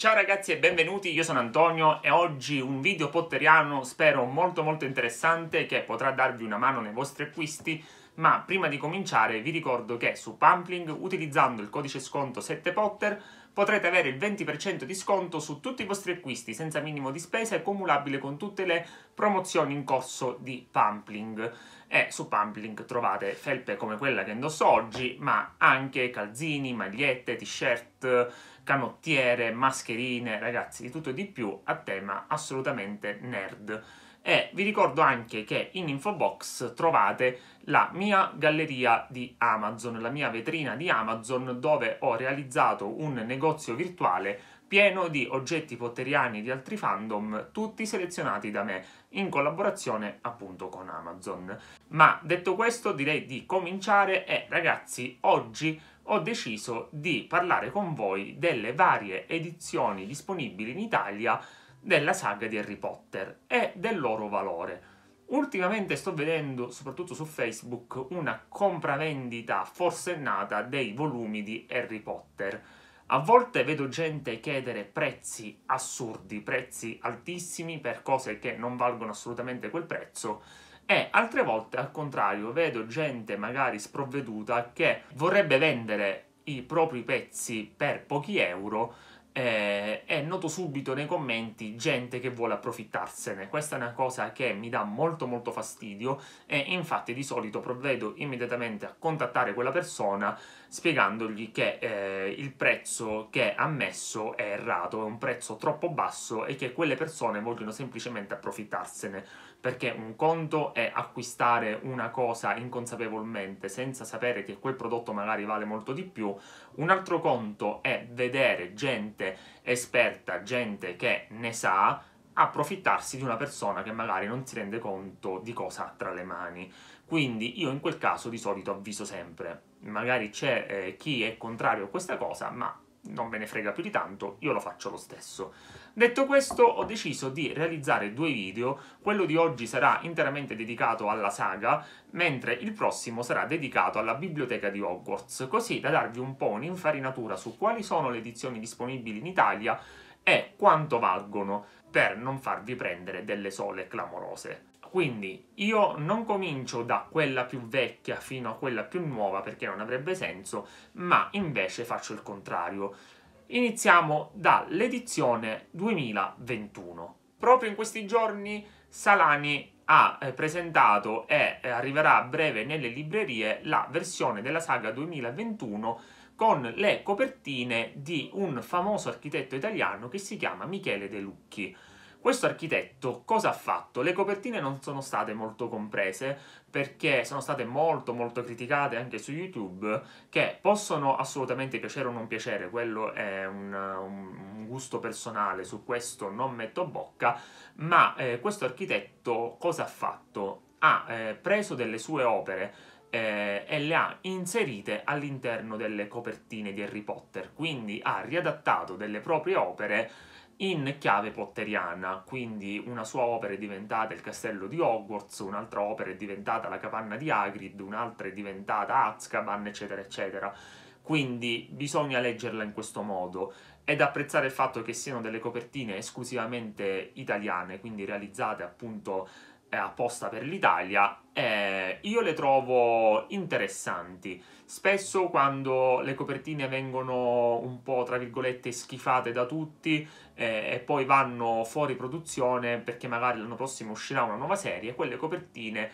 Ciao ragazzi e benvenuti, io sono Antonio e oggi un video potteriano spero molto molto interessante che potrà darvi una mano nei vostri acquisti ma prima di cominciare vi ricordo che su Pampling, utilizzando il codice sconto 7Potter potrete avere il 20% di sconto su tutti i vostri acquisti senza minimo di spesa e cumulabile con tutte le promozioni in corso di Pampling e eh, su Pumplink trovate felpe come quella che indosso oggi, ma anche calzini, magliette, t-shirt, canottiere, mascherine, ragazzi, di tutto e di più a tema assolutamente nerd. E vi ricordo anche che in info box trovate la mia galleria di Amazon, la mia vetrina di Amazon dove ho realizzato un negozio virtuale pieno di oggetti potteriani di altri fandom, tutti selezionati da me, in collaborazione appunto con Amazon. Ma detto questo direi di cominciare e ragazzi oggi ho deciso di parlare con voi delle varie edizioni disponibili in Italia della saga di Harry Potter e del loro valore. Ultimamente sto vedendo, soprattutto su Facebook, una compravendita forsennata dei volumi di Harry Potter a volte vedo gente chiedere prezzi assurdi, prezzi altissimi per cose che non valgono assolutamente quel prezzo e altre volte al contrario vedo gente magari sprovveduta che vorrebbe vendere i propri pezzi per pochi euro eh, e noto subito nei commenti gente che vuole approfittarsene. Questa è una cosa che mi dà molto molto fastidio e infatti di solito provvedo immediatamente a contattare quella persona spiegandogli che eh, il prezzo che ha messo è errato, è un prezzo troppo basso e che quelle persone vogliono semplicemente approfittarsene perché un conto è acquistare una cosa inconsapevolmente senza sapere che quel prodotto magari vale molto di più, un altro conto è vedere gente esperta, gente che ne sa, approfittarsi di una persona che magari non si rende conto di cosa ha tra le mani. Quindi io in quel caso di solito avviso sempre, magari c'è eh, chi è contrario a questa cosa, ma non me ne frega più di tanto, io lo faccio lo stesso. Detto questo, ho deciso di realizzare due video, quello di oggi sarà interamente dedicato alla saga, mentre il prossimo sarà dedicato alla biblioteca di Hogwarts, così da darvi un po' un'infarinatura su quali sono le edizioni disponibili in Italia e quanto valgono, per non farvi prendere delle sole clamorose. Quindi io non comincio da quella più vecchia fino a quella più nuova perché non avrebbe senso, ma invece faccio il contrario Iniziamo dall'edizione 2021. Proprio in questi giorni Salani ha eh, presentato e eh, arriverà a breve nelle librerie la versione della saga 2021 con le copertine di un famoso architetto italiano che si chiama Michele De Lucchi. Questo architetto cosa ha fatto? Le copertine non sono state molto comprese perché sono state molto molto criticate anche su YouTube che possono assolutamente piacere o non piacere, quello è un, un gusto personale, su questo non metto bocca, ma eh, questo architetto cosa ha fatto? Ha eh, preso delle sue opere eh, e le ha inserite all'interno delle copertine di Harry Potter, quindi ha riadattato delle proprie opere in chiave potteriana, quindi una sua opera è diventata il castello di Hogwarts, un'altra opera è diventata la capanna di Hagrid, un'altra è diventata Azkaban, eccetera, eccetera. Quindi bisogna leggerla in questo modo ed apprezzare il fatto che siano delle copertine esclusivamente italiane, quindi realizzate appunto eh, apposta per l'Italia, eh, io le trovo interessanti. Spesso quando le copertine vengono un po', tra virgolette, schifate da tutti eh, e poi vanno fuori produzione perché magari l'anno prossimo uscirà una nuova serie, quelle copertine,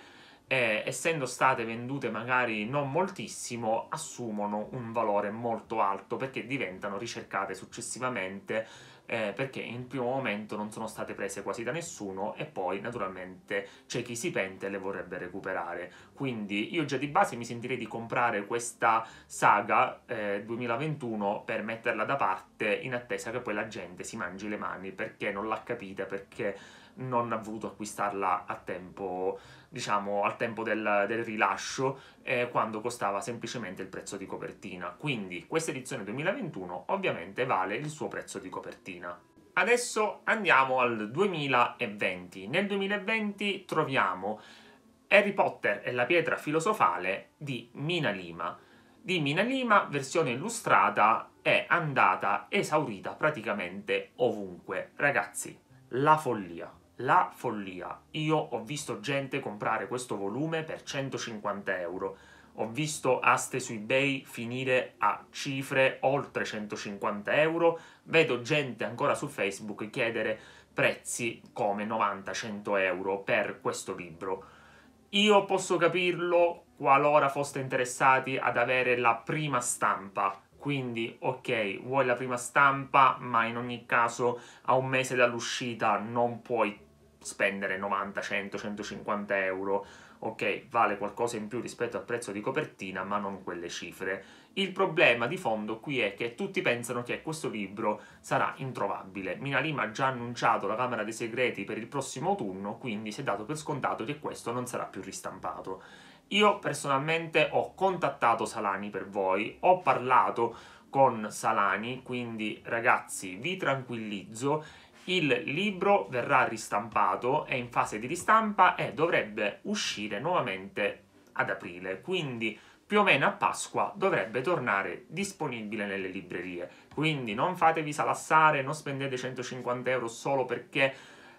eh, essendo state vendute magari non moltissimo, assumono un valore molto alto perché diventano ricercate successivamente eh, perché in primo momento non sono state prese quasi da nessuno e poi naturalmente c'è chi si pente e le vorrebbe recuperare. Quindi io già di base mi sentirei di comprare questa saga eh, 2021 per metterla da parte in attesa che poi la gente si mangi le mani perché non l'ha capita, perché non ha voluto acquistarla a tempo diciamo, al tempo del, del rilascio, eh, quando costava semplicemente il prezzo di copertina. Quindi questa edizione 2021 ovviamente vale il suo prezzo di copertina. Adesso andiamo al 2020. Nel 2020 troviamo Harry Potter e la pietra filosofale di Mina Lima. Di Mina Lima, versione illustrata, è andata esaurita praticamente ovunque. Ragazzi, la follia la follia. Io ho visto gente comprare questo volume per 150 euro. Ho visto aste su eBay finire a cifre oltre 150 euro. Vedo gente ancora su Facebook chiedere prezzi come 90-100 euro per questo libro. Io posso capirlo qualora foste interessati ad avere la prima stampa. Quindi, ok, vuoi la prima stampa, ma in ogni caso a un mese dall'uscita non puoi spendere 90, 100, 150 euro, ok, vale qualcosa in più rispetto al prezzo di copertina, ma non quelle cifre. Il problema di fondo qui è che tutti pensano che questo libro sarà introvabile. Minalima ha già annunciato la Camera dei Segreti per il prossimo autunno, quindi si è dato per scontato che questo non sarà più ristampato. Io personalmente ho contattato Salani per voi, ho parlato con Salani, quindi ragazzi vi tranquillizzo il libro verrà ristampato, è in fase di ristampa e dovrebbe uscire nuovamente ad aprile, quindi più o meno a Pasqua dovrebbe tornare disponibile nelle librerie. Quindi non fatevi salassare, non spendete 150 euro solo perché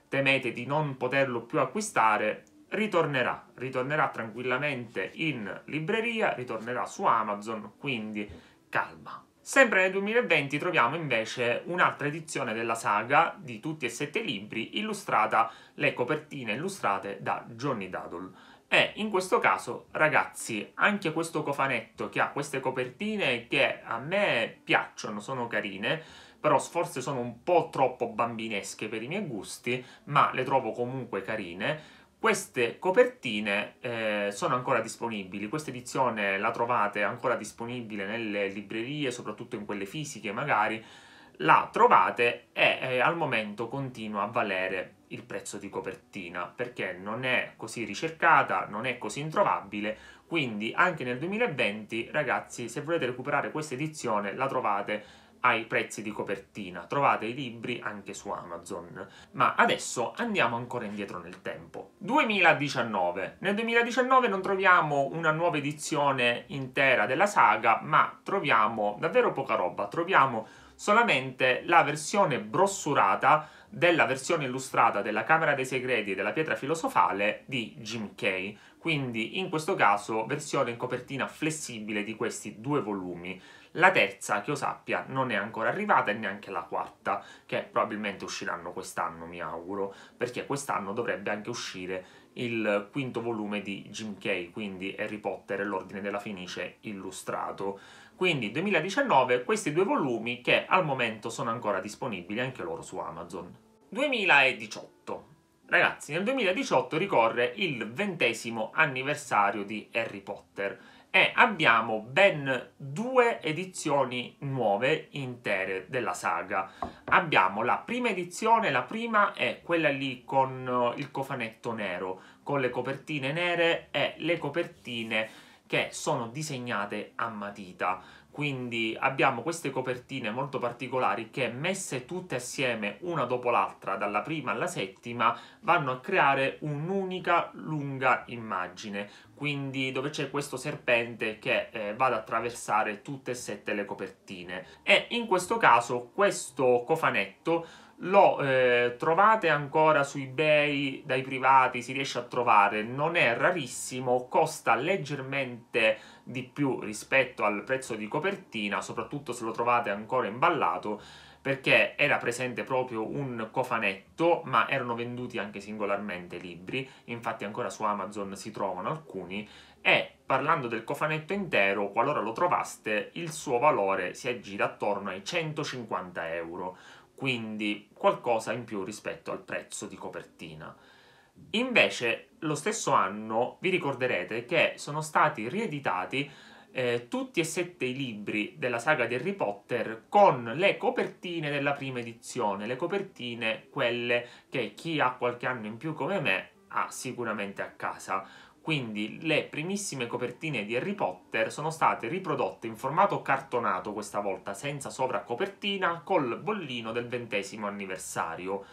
temete di non poterlo più acquistare, ritornerà, ritornerà tranquillamente in libreria, ritornerà su Amazon, quindi calma. Sempre nel 2020 troviamo invece un'altra edizione della saga di tutti e sette libri illustrata, le copertine illustrate da Johnny Duddle. E in questo caso, ragazzi, anche questo cofanetto che ha queste copertine che a me piacciono, sono carine, però forse sono un po' troppo bambinesche per i miei gusti, ma le trovo comunque carine queste copertine eh, sono ancora disponibili, questa edizione la trovate ancora disponibile nelle librerie, soprattutto in quelle fisiche magari, la trovate e eh, al momento continua a valere il prezzo di copertina perché non è così ricercata, non è così introvabile, quindi anche nel 2020 ragazzi se volete recuperare questa edizione la trovate ai prezzi di copertina. Trovate i libri anche su Amazon. Ma adesso andiamo ancora indietro nel tempo. 2019. Nel 2019 non troviamo una nuova edizione intera della saga, ma troviamo davvero poca roba. Troviamo solamente la versione brossurata della versione illustrata della Camera dei Segreti e della Pietra Filosofale di Jim Kay, quindi in questo caso versione in copertina flessibile di questi due volumi. La terza, che io sappia, non è ancora arrivata e neanche la quarta, che probabilmente usciranno quest'anno, mi auguro, perché quest'anno dovrebbe anche uscire il quinto volume di Jim Kay, quindi Harry Potter e l'Ordine della Fenice illustrato. Quindi 2019 questi due volumi che al momento sono ancora disponibili anche loro su Amazon. 2018. Ragazzi, nel 2018 ricorre il ventesimo anniversario di Harry Potter e abbiamo ben due edizioni nuove intere della saga. Abbiamo la prima edizione, la prima è quella lì con eh, il cofanetto nero, con le copertine nere e le copertine che sono disegnate a matita. Quindi abbiamo queste copertine molto particolari che messe tutte assieme una dopo l'altra, dalla prima alla settima, vanno a creare un'unica lunga immagine quindi dove c'è questo serpente che eh, va ad attraversare tutte e sette le copertine. E in questo caso questo cofanetto lo eh, trovate ancora su ebay dai privati si riesce a trovare non è rarissimo costa leggermente di più rispetto al prezzo di copertina soprattutto se lo trovate ancora imballato perché era presente proprio un cofanetto, ma erano venduti anche singolarmente libri, infatti ancora su Amazon si trovano alcuni, e parlando del cofanetto intero, qualora lo trovaste, il suo valore si aggira attorno ai 150 euro, quindi qualcosa in più rispetto al prezzo di copertina. Invece, lo stesso anno vi ricorderete che sono stati rieditati eh, tutti e sette i libri della saga di Harry Potter con le copertine della prima edizione, le copertine quelle che chi ha qualche anno in più come me ha sicuramente a casa. Quindi le primissime copertine di Harry Potter sono state riprodotte in formato cartonato questa volta, senza sovracopertina, col bollino del ventesimo anniversario.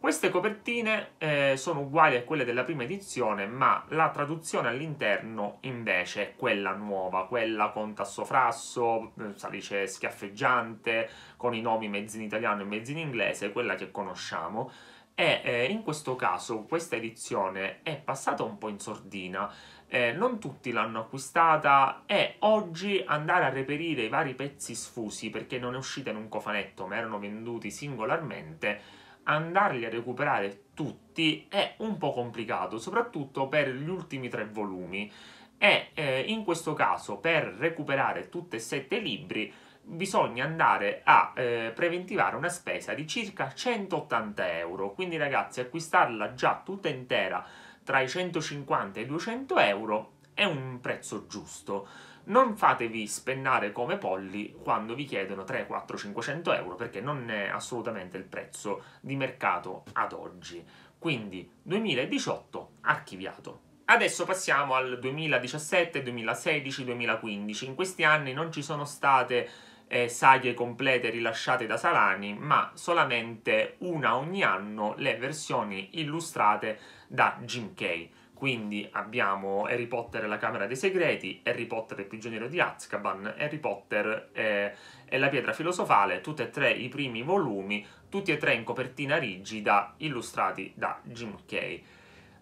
Queste copertine eh, sono uguali a quelle della prima edizione, ma la traduzione all'interno invece è quella nuova, quella con tasso frasso, eh, salice schiaffeggiante, con i nomi mezzi in italiano e mezzi in inglese, quella che conosciamo. E eh, in questo caso questa edizione è passata un po' in sordina, eh, non tutti l'hanno acquistata e oggi andare a reperire i vari pezzi sfusi perché non è uscita in un cofanetto ma erano venduti singolarmente andarli a recuperare tutti è un po' complicato, soprattutto per gli ultimi tre volumi. E eh, in questo caso, per recuperare tutti e sette i libri, bisogna andare a eh, preventivare una spesa di circa 180 euro. Quindi, ragazzi, acquistarla già tutta intera tra i 150 e i 200 euro è un prezzo giusto non fatevi spennare come polli quando vi chiedono 3, 4, 500 euro perché non è assolutamente il prezzo di mercato ad oggi. Quindi 2018 archiviato. Adesso passiamo al 2017, 2016, 2015. In questi anni non ci sono state eh, saghe complete rilasciate da Salani, ma solamente una ogni anno le versioni illustrate da Jim Kay. Quindi abbiamo Harry Potter e la Camera dei Segreti, Harry Potter e il Prigioniero di Azkaban, Harry Potter e, e la Pietra Filosofale, tutti e tre i primi volumi, tutti e tre in copertina rigida, illustrati da Jim Kay.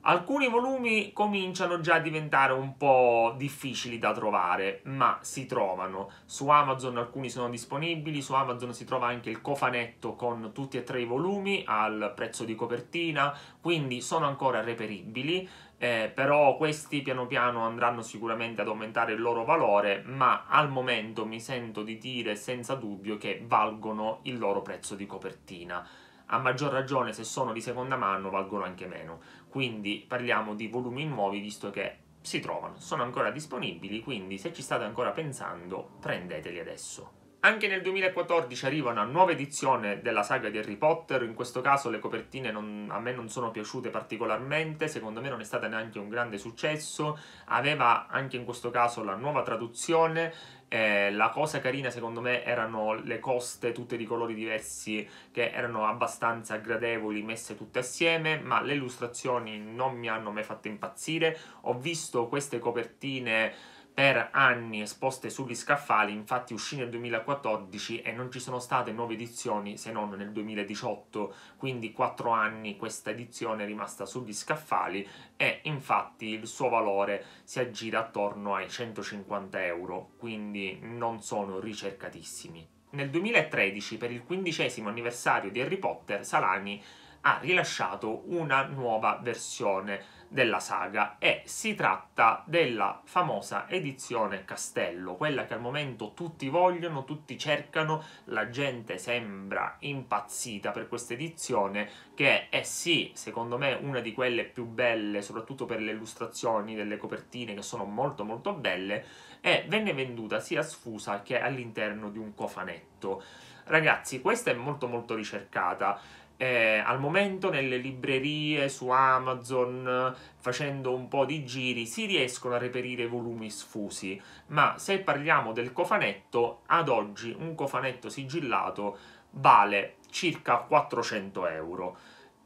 Alcuni volumi cominciano già a diventare un po' difficili da trovare, ma si trovano. Su Amazon alcuni sono disponibili, su Amazon si trova anche il cofanetto con tutti e tre i volumi al prezzo di copertina, quindi sono ancora reperibili eh, però questi piano piano andranno sicuramente ad aumentare il loro valore, ma al momento mi sento di dire senza dubbio che valgono il loro prezzo di copertina. A maggior ragione se sono di seconda mano valgono anche meno, quindi parliamo di volumi nuovi visto che si trovano, sono ancora disponibili, quindi se ci state ancora pensando prendeteli adesso. Anche nel 2014 arriva una nuova edizione della saga di Harry Potter, in questo caso le copertine non, a me non sono piaciute particolarmente, secondo me non è stata neanche un grande successo, aveva anche in questo caso la nuova traduzione, eh, la cosa carina secondo me erano le coste tutte di colori diversi che erano abbastanza gradevoli messe tutte assieme, ma le illustrazioni non mi hanno mai fatto impazzire, ho visto queste copertine per anni esposte sugli scaffali, infatti uscì nel 2014 e non ci sono state nuove edizioni se non nel 2018, quindi 4 anni questa edizione è rimasta sugli scaffali e infatti il suo valore si aggira attorno ai 150 euro, quindi non sono ricercatissimi. Nel 2013, per il quindicesimo anniversario di Harry Potter, Salani ha rilasciato una nuova versione della saga e si tratta della famosa edizione Castello, quella che al momento tutti vogliono, tutti cercano, la gente sembra impazzita per questa edizione che è eh sì, secondo me, una di quelle più belle, soprattutto per le illustrazioni delle copertine che sono molto molto belle e venne venduta sia sfusa che all'interno di un cofanetto. Ragazzi, questa è molto molto ricercata eh, al momento nelle librerie, su Amazon, facendo un po' di giri, si riescono a reperire volumi sfusi, ma se parliamo del cofanetto, ad oggi un cofanetto sigillato vale circa 400 euro.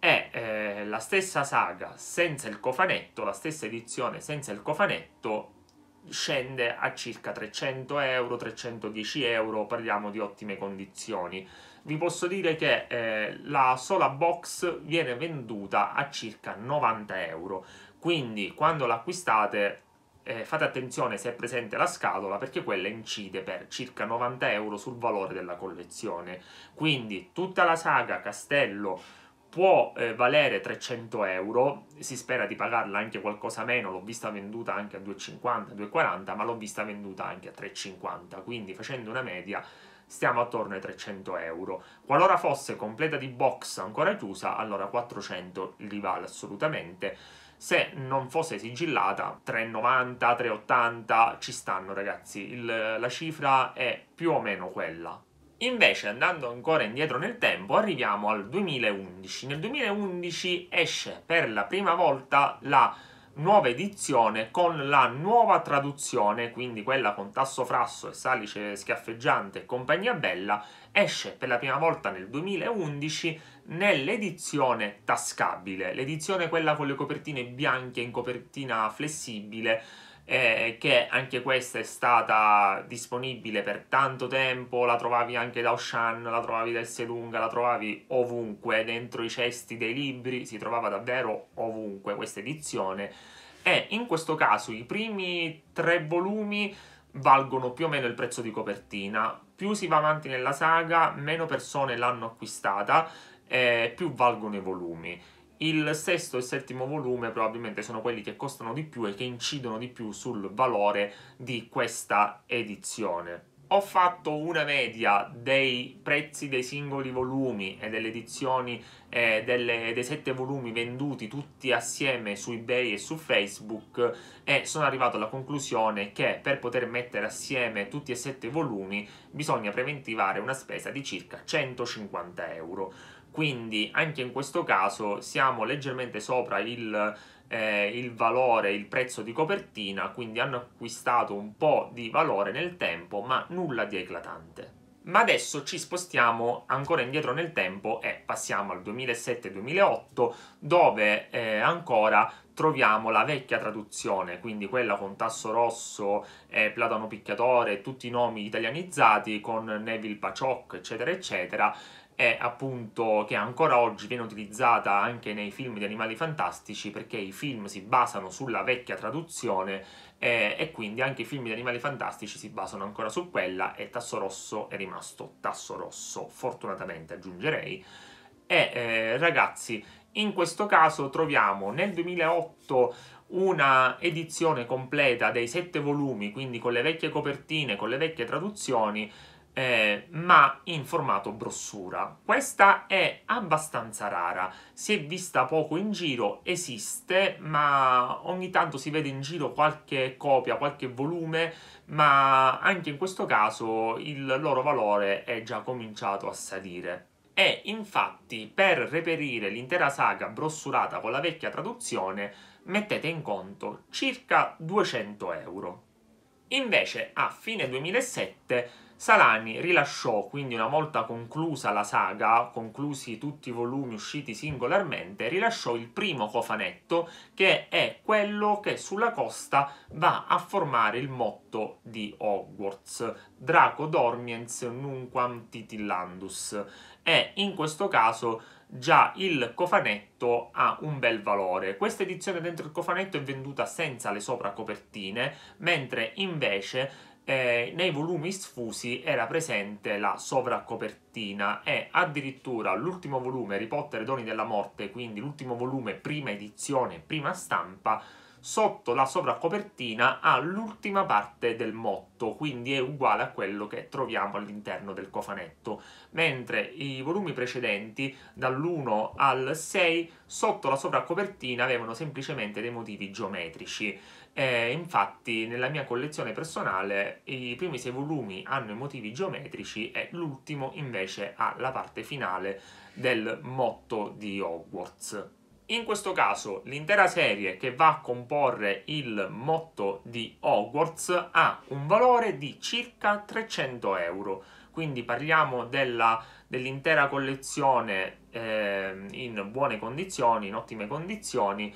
E eh, la stessa saga senza il cofanetto, la stessa edizione senza il cofanetto, scende a circa 300 euro, 310 euro, parliamo di ottime condizioni vi posso dire che eh, la sola box viene venduta a circa 90 euro. Quindi quando l'acquistate eh, fate attenzione se è presente la scatola perché quella incide per circa 90 euro sul valore della collezione. Quindi tutta la saga Castello può eh, valere 300 euro, si spera di pagarla anche qualcosa meno, l'ho vista venduta anche a 2,50, 2,40, ma l'ho vista venduta anche a 3,50, quindi facendo una media stiamo attorno ai 300 euro. Qualora fosse completa di box ancora chiusa, allora 400 li vale assolutamente. Se non fosse sigillata, 3,90, 3,80 ci stanno ragazzi, Il, la cifra è più o meno quella. Invece, andando ancora indietro nel tempo, arriviamo al 2011. Nel 2011 esce per la prima volta la nuova edizione con la nuova traduzione, quindi quella con Tasso Frasso e Salice Schiaffeggiante e compagnia bella, esce per la prima volta nel 2011 nell'edizione tascabile, l'edizione quella con le copertine bianche in copertina flessibile, eh, che anche questa è stata disponibile per tanto tempo, la trovavi anche da Oshan, la trovavi da Esselunga, la trovavi ovunque, dentro i cesti dei libri, si trovava davvero ovunque questa edizione e in questo caso i primi tre volumi valgono più o meno il prezzo di copertina, più si va avanti nella saga, meno persone l'hanno acquistata, eh, più valgono i volumi. Il sesto e il settimo volume probabilmente sono quelli che costano di più e che incidono di più sul valore di questa edizione. Ho fatto una media dei prezzi dei singoli volumi e delle edizioni eh, delle, dei sette volumi venduti tutti assieme su eBay e su Facebook e sono arrivato alla conclusione che per poter mettere assieme tutti e sette i volumi bisogna preventivare una spesa di circa 150 euro quindi anche in questo caso siamo leggermente sopra il, eh, il, valore, il prezzo di copertina, quindi hanno acquistato un po' di valore nel tempo, ma nulla di eclatante. Ma adesso ci spostiamo ancora indietro nel tempo e passiamo al 2007-2008 dove eh, ancora troviamo la vecchia traduzione, quindi quella con Tasso Rosso, eh, Platano Picchiatore, tutti i nomi italianizzati con Neville Paciocco eccetera eccetera è appunto che ancora oggi viene utilizzata anche nei film di animali fantastici perché i film si basano sulla vecchia traduzione eh, e quindi anche i film di animali fantastici si basano ancora su quella e Tasso Rosso è rimasto Tasso Rosso, fortunatamente aggiungerei. E eh, ragazzi, in questo caso troviamo nel 2008 una edizione completa dei sette volumi, quindi con le vecchie copertine, con le vecchie traduzioni, eh, ma in formato brossura. Questa è abbastanza rara, si è vista poco in giro, esiste, ma ogni tanto si vede in giro qualche copia, qualche volume, ma anche in questo caso il loro valore è già cominciato a salire. E infatti per reperire l'intera saga brossurata con la vecchia traduzione mettete in conto circa 200 euro. Invece a fine 2007 Salani rilasciò quindi una volta conclusa la saga, conclusi tutti i volumi usciti singolarmente, rilasciò il primo cofanetto che è quello che sulla costa va a formare il motto di Hogwarts, Draco dormiens nunquam titillandus. E in questo caso già il cofanetto ha un bel valore. Questa edizione dentro il cofanetto è venduta senza le sopra copertine, mentre invece eh, nei volumi sfusi era presente la sovracopertina e addirittura l'ultimo volume, Harry Potter e Doni della Morte, quindi l'ultimo volume, prima edizione, prima stampa, sotto la sovracopertina ha l'ultima parte del motto, quindi è uguale a quello che troviamo all'interno del cofanetto, mentre i volumi precedenti dall'1 al 6 sotto la sovracopertina avevano semplicemente dei motivi geometrici. E infatti nella mia collezione personale i primi sei volumi hanno i motivi geometrici e l'ultimo invece ha la parte finale del motto di Hogwarts. In questo caso l'intera serie che va a comporre il motto di Hogwarts ha un valore di circa 300 euro, quindi parliamo dell'intera collezione eh, in buone condizioni, in ottime condizioni,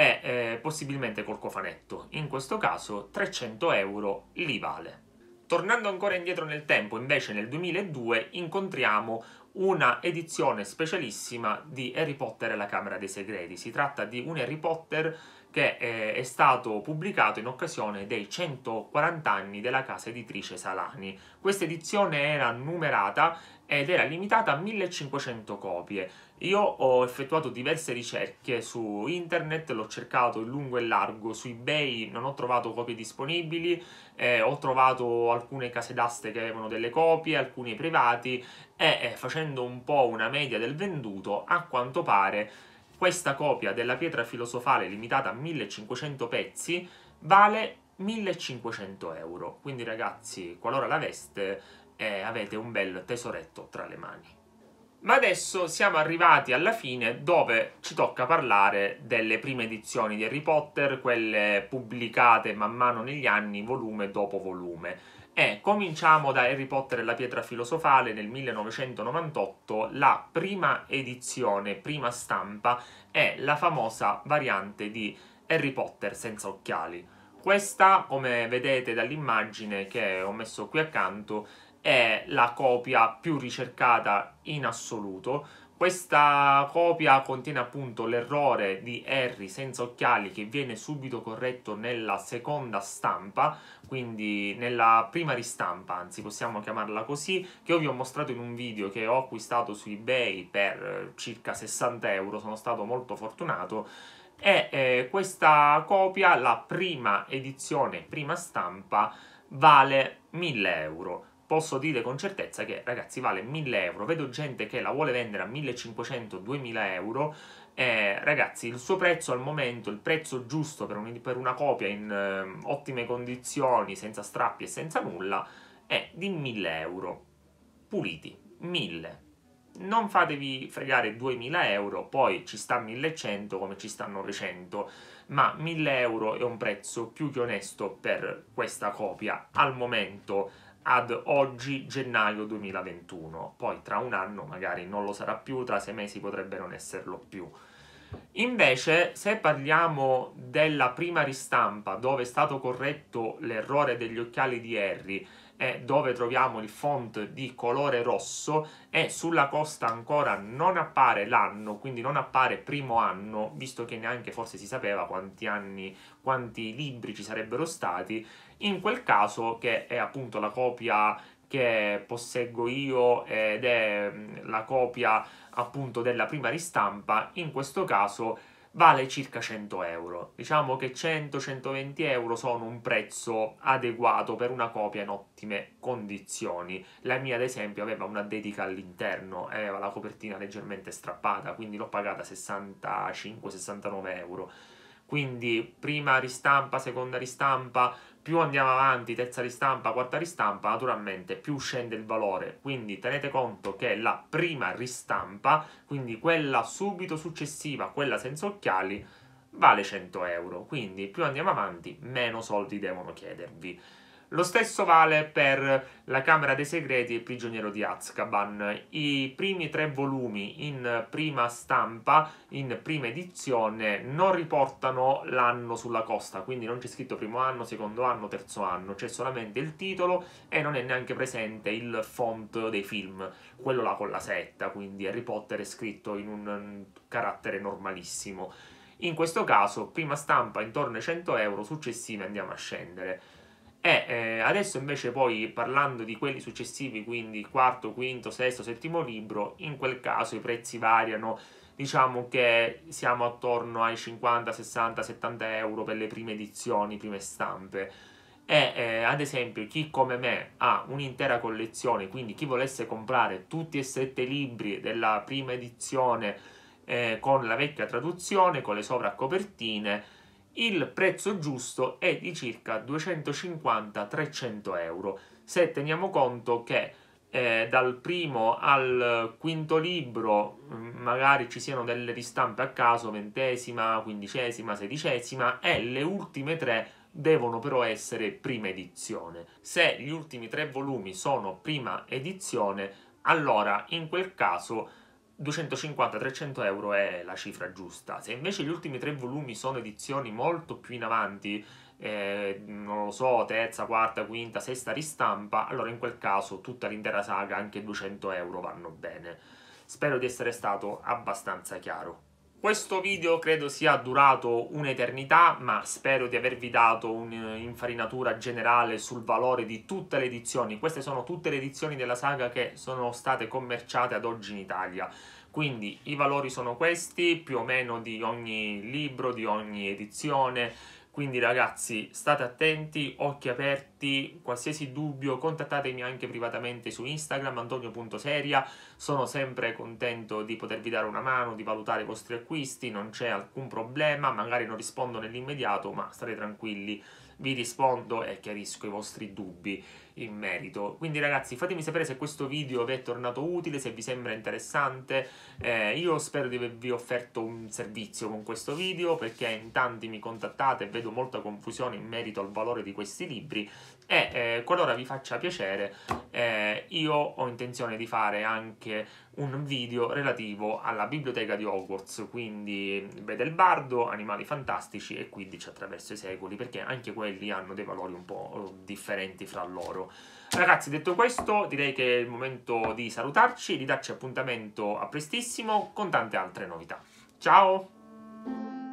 e eh, possibilmente col cofanetto. In questo caso 300 euro li vale. Tornando ancora indietro nel tempo, invece nel 2002 incontriamo una edizione specialissima di Harry Potter e la Camera dei Segreti. Si tratta di un Harry Potter che eh, è stato pubblicato in occasione dei 140 anni della casa editrice Salani. Questa edizione era numerata ed era limitata a 1500 copie. Io ho effettuato diverse ricerche su internet, l'ho cercato in lungo e largo, su eBay non ho trovato copie disponibili, eh, ho trovato alcune case d'aste che avevano delle copie, alcuni privati e eh, facendo un po' una media del venduto, a quanto pare questa copia della pietra filosofale limitata a 1500 pezzi vale 1500 euro. Quindi ragazzi, qualora la veste, eh, avete un bel tesoretto tra le mani. Ma adesso siamo arrivati alla fine dove ci tocca parlare delle prime edizioni di Harry Potter, quelle pubblicate man mano negli anni, volume dopo volume. E eh, cominciamo da Harry Potter e la pietra filosofale nel 1998, la prima edizione, prima stampa, è la famosa variante di Harry Potter senza occhiali. Questa, come vedete dall'immagine che ho messo qui accanto, è la copia più ricercata in assoluto, questa copia contiene appunto l'errore di Harry senza occhiali che viene subito corretto nella seconda stampa, quindi nella prima ristampa, anzi possiamo chiamarla così, che io vi ho mostrato in un video che ho acquistato su eBay per eh, circa 60 euro, sono stato molto fortunato e eh, questa copia, la prima edizione, prima stampa, vale 1000 euro posso dire con certezza che ragazzi vale 1000 euro, vedo gente che la vuole vendere a 1500-2000 euro eh, ragazzi, il suo prezzo al momento, il prezzo giusto per, un, per una copia in eh, ottime condizioni, senza strappi e senza nulla, è di 1000 euro. Puliti, 1000. Non fatevi fregare 2000 euro, poi ci sta 1100 come ci sta 900, ma 1000 euro è un prezzo più che onesto per questa copia al momento ad oggi gennaio 2021, poi tra un anno magari non lo sarà più, tra sei mesi potrebbe non esserlo più. Invece, se parliamo della prima ristampa dove è stato corretto l'errore degli occhiali di Harry eh, dove troviamo il font di colore rosso e sulla costa ancora non appare l'anno, quindi non appare primo anno, visto che neanche forse si sapeva quanti anni, quanti libri ci sarebbero stati, in quel caso che è appunto la copia che posseggo io ed è mm, la copia appunto della prima ristampa, in questo caso vale circa 100 euro. Diciamo che 100-120 euro sono un prezzo adeguato per una copia in ottime condizioni. La mia, ad esempio, aveva una dedica all'interno, eh, aveva la copertina leggermente strappata, quindi l'ho pagata 65-69 euro. Quindi prima ristampa, seconda ristampa, più andiamo avanti, terza ristampa, quarta ristampa, naturalmente più scende il valore. Quindi tenete conto che la prima ristampa, quindi quella subito successiva, quella senza occhiali, vale 100 euro. Quindi più andiamo avanti, meno soldi devono chiedervi. Lo stesso vale per La Camera dei Segreti e Il prigioniero di Azkaban. I primi tre volumi in prima stampa, in prima edizione, non riportano l'anno sulla costa, quindi non c'è scritto primo anno, secondo anno, terzo anno, c'è solamente il titolo e non è neanche presente il font dei film, quello là con la setta, quindi Harry Potter è scritto in un mm, carattere normalissimo. In questo caso, prima stampa intorno ai 100 euro, successive andiamo a scendere. E eh, eh, adesso invece poi parlando di quelli successivi, quindi quarto, quinto, sesto, settimo libro, in quel caso i prezzi variano, diciamo che siamo attorno ai 50, 60, 70 euro per le prime edizioni, prime stampe. E eh, eh, ad esempio chi come me ha un'intera collezione, quindi chi volesse comprare tutti e sette i libri della prima edizione eh, con la vecchia traduzione, con le sovracopertine, il prezzo giusto è di circa 250-300 euro, se teniamo conto che eh, dal primo al quinto libro mm, magari ci siano delle ristampe a caso, ventesima, quindicesima, sedicesima e le ultime tre devono però essere prima edizione. Se gli ultimi tre volumi sono prima edizione, allora in quel caso 250-300 euro è la cifra giusta. Se invece gli ultimi tre volumi sono edizioni molto più in avanti, eh, non lo so, terza, quarta, quinta, sesta ristampa, allora in quel caso tutta l'intera saga, anche 200 euro vanno bene. Spero di essere stato abbastanza chiaro. Questo video credo sia durato un'eternità, ma spero di avervi dato un'infarinatura generale sul valore di tutte le edizioni. Queste sono tutte le edizioni della saga che sono state commerciate ad oggi in Italia. Quindi i valori sono questi, più o meno di ogni libro, di ogni edizione, quindi ragazzi, state attenti, occhi aperti, qualsiasi dubbio contattatemi anche privatamente su Instagram, antonio.seria, sono sempre contento di potervi dare una mano, di valutare i vostri acquisti, non c'è alcun problema, magari non rispondo nell'immediato, ma state tranquilli, vi rispondo e chiarisco i vostri dubbi in merito. Quindi ragazzi fatemi sapere se questo video vi è tornato utile, se vi sembra interessante. Eh, io spero di avervi offerto un servizio con questo video perché in tanti mi contattate e vedo molta confusione in merito al valore di questi libri e eh, qualora vi faccia piacere eh, io ho intenzione di fare anche un video relativo alla biblioteca di Hogwarts, quindi Bedelbardo, Animali Fantastici e 15 attraverso i secoli perché anche quelli hanno dei valori un po' eh, differenti fra loro. Ragazzi, detto questo, direi che è il momento di salutarci, e di darci appuntamento a prestissimo con tante altre novità. Ciao!